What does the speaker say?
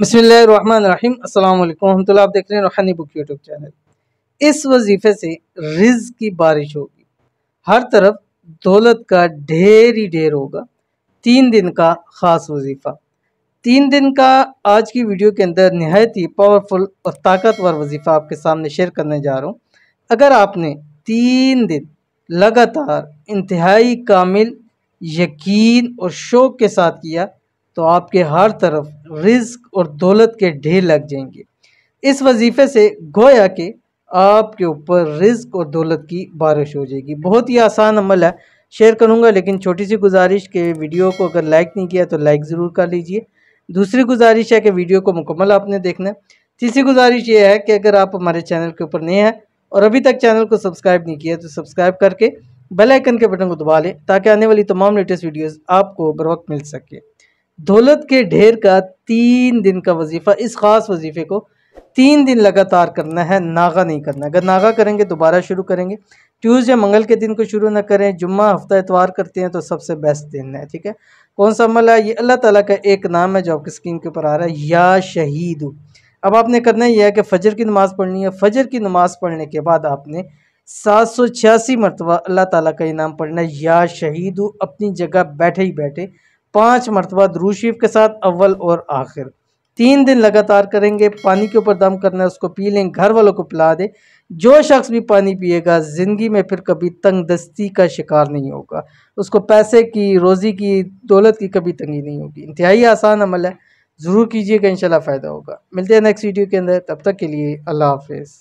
बसमीम अल्लाम हम आप देख रहे हैं रोहानी बुक यूट्यूब चैनल इस वजीफ़े से रिज की बारिश होगी हर तरफ दौलत का ढेर ही ढेर होगा तीन दिन का ख़ास वजीफ़ा तीन दिन का आज की वीडियो के अंदर नहायत ही पावरफुल और ताकतवर वजीफ़ा आपके सामने शेयर करने जा रहा हूँ अगर आपने तीन दिन लगातार इंतहाई कामिल यकीन और शौक़ के साथ किया तो आपके हर तरफ रिज्क और दौलत के ढेर लग जाएंगे इस वजीफ़े से गोया के आपके ऊपर रिज्क और दौलत की बारिश हो जाएगी बहुत ही आसान अमल है शेयर करूँगा लेकिन छोटी सी गुजारिश के वीडियो को अगर लाइक नहीं किया तो लाइक ज़रूर कर लीजिए दूसरी गुजारिश है कि वीडियो को मुकम्मल आपने देखना है तीसरी गुजारिश ये है कि अगर आप हमारे चैनल के ऊपर नए हैं और अभी तक चैनल को सब्सक्राइब नहीं किया तो सब्सक्राइब करके बेल आइकन के बटन को दबा लें ताकि आने वाली तमाम लेटेस्ट वीडियोज़ आपको बर वक्त मिल सके दौलत के ढेर का तीन दिन का वजीफ़ा इस ख़ास वजीफ़े को तीन दिन लगातार करना है नागा नहीं करना अगर नागा करेंगे दोबारा शुरू करेंगे ट्यूसडे मंगल के दिन को शुरू ना करें जुम्मा हफ्ता इतवार करते हैं तो सबसे बेस्ट दिन है ठीक है कौन सा अमल है ये अल्लाह ताला का एक नाम है जो आपकी स्क्रीन के ऊपर आ रहा है या शहीद अब आपने करना यह है कि फ़जर की नमाज़ पढ़नी है फ़जर की नमाज़ पढ़ने के बाद आपने सात सौ छियासी मरतबा अल्लाह ताला का इनाम पढ़ना है या शहीद अपनी जगह बैठे ही बैठे पाँच मरतबा द्रू शरीफ के साथ अव्वल और आखिर तीन दिन लगातार करेंगे पानी के ऊपर दम करना है उसको पी लें घर वालों को पिला दें जो शख्स भी पानी पिएगा ज़िंदगी में फिर कभी तंग दस्ती का शिकार नहीं होगा उसको पैसे की रोज़ी की दौलत की कभी तंगी नहीं होगी इंतहाई आसान अमल है ज़रूर कीजिएगा इंशाल्लाह फ़ायदा होगा मिलते हैं नेक्स्ट वीडियो के अंदर तब तक के लिए अल्लाह हाफिज़